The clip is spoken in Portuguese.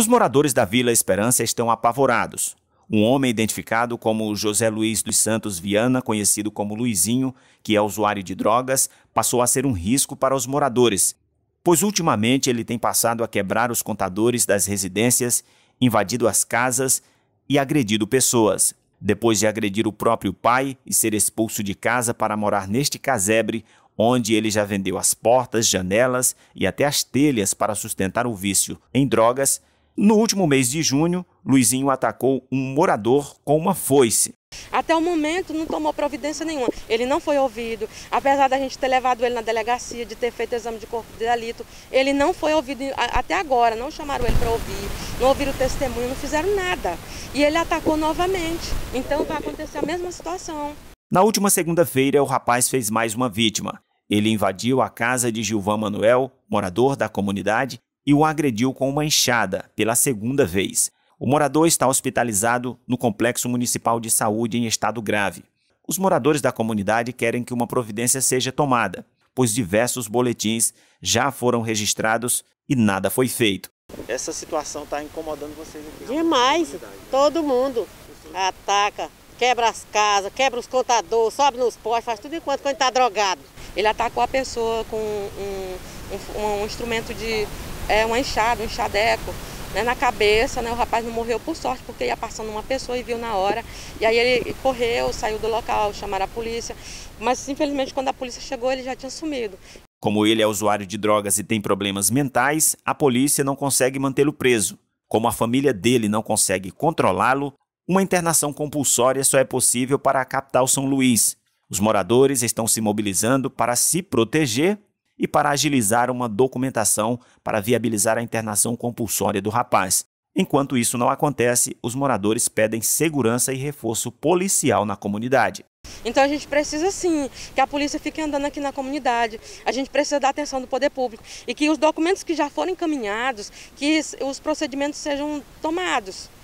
Os moradores da Vila Esperança estão apavorados. Um homem identificado como José Luiz dos Santos Viana, conhecido como Luizinho, que é usuário de drogas, passou a ser um risco para os moradores, pois ultimamente ele tem passado a quebrar os contadores das residências, invadido as casas e agredido pessoas. Depois de agredir o próprio pai e ser expulso de casa para morar neste casebre, onde ele já vendeu as portas, janelas e até as telhas para sustentar o vício em drogas, no último mês de junho, Luizinho atacou um morador com uma foice. Até o momento não tomou providência nenhuma. Ele não foi ouvido, apesar da gente ter levado ele na delegacia, de ter feito exame de corpo de delito, ele não foi ouvido até agora, não chamaram ele para ouvir, não ouviram o testemunho, não fizeram nada. E ele atacou novamente. Então vai acontecer a mesma situação. Na última segunda-feira, o rapaz fez mais uma vítima. Ele invadiu a casa de Gilvan Manuel, morador da comunidade, e o agrediu com uma enxada pela segunda vez. O morador está hospitalizado no Complexo Municipal de Saúde em estado grave. Os moradores da comunidade querem que uma providência seja tomada, pois diversos boletins já foram registrados e nada foi feito. Essa situação está incomodando vocês aqui? Demais, todo mundo ataca, quebra as casas, quebra os contadores, sobe nos postes, faz tudo enquanto quando está drogado. Ele atacou a pessoa com um, um, um instrumento de é, uma enxada, um enxadeco né, na cabeça. Né, o rapaz não morreu por sorte, porque ia passando uma pessoa e viu na hora. E aí ele correu, saiu do local, chamaram a polícia. Mas infelizmente quando a polícia chegou ele já tinha sumido. Como ele é usuário de drogas e tem problemas mentais, a polícia não consegue mantê-lo preso. Como a família dele não consegue controlá-lo, uma internação compulsória só é possível para a capital São Luís. Os moradores estão se mobilizando para se proteger e para agilizar uma documentação para viabilizar a internação compulsória do rapaz. Enquanto isso não acontece, os moradores pedem segurança e reforço policial na comunidade. Então a gente precisa sim que a polícia fique andando aqui na comunidade, a gente precisa da atenção do poder público e que os documentos que já foram encaminhados, que os procedimentos sejam tomados.